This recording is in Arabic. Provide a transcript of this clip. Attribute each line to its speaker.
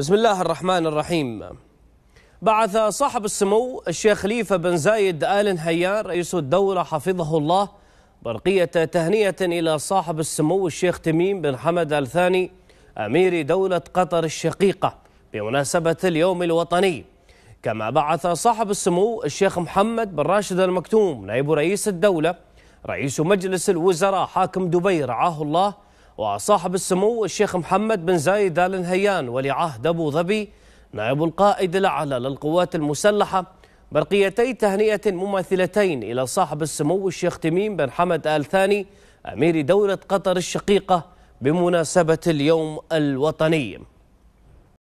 Speaker 1: بسم الله الرحمن الرحيم بعث صاحب السمو الشيخ خليفة بن زايد آل نهيان رئيس الدولة حفظه الله برقية تهنئة إلى صاحب السمو الشيخ تميم بن حمد آل ثاني أمير دولة قطر الشقيقة بمناسبة اليوم الوطني كما بعث صاحب السمو الشيخ محمد بن راشد المكتوم نائب رئيس الدولة رئيس مجلس الوزراء حاكم دبي رعاه الله وصاحب السمو الشيخ محمد بن زايد آل نهيان ولي عهد أبو ظبي نائب القائد الأعلى للقوات المسلحة برقيتي تهنئة مماثلتين إلى صاحب السمو الشيخ تميم بن حمد آل ثاني أمير دولة قطر الشقيقة بمناسبة اليوم الوطني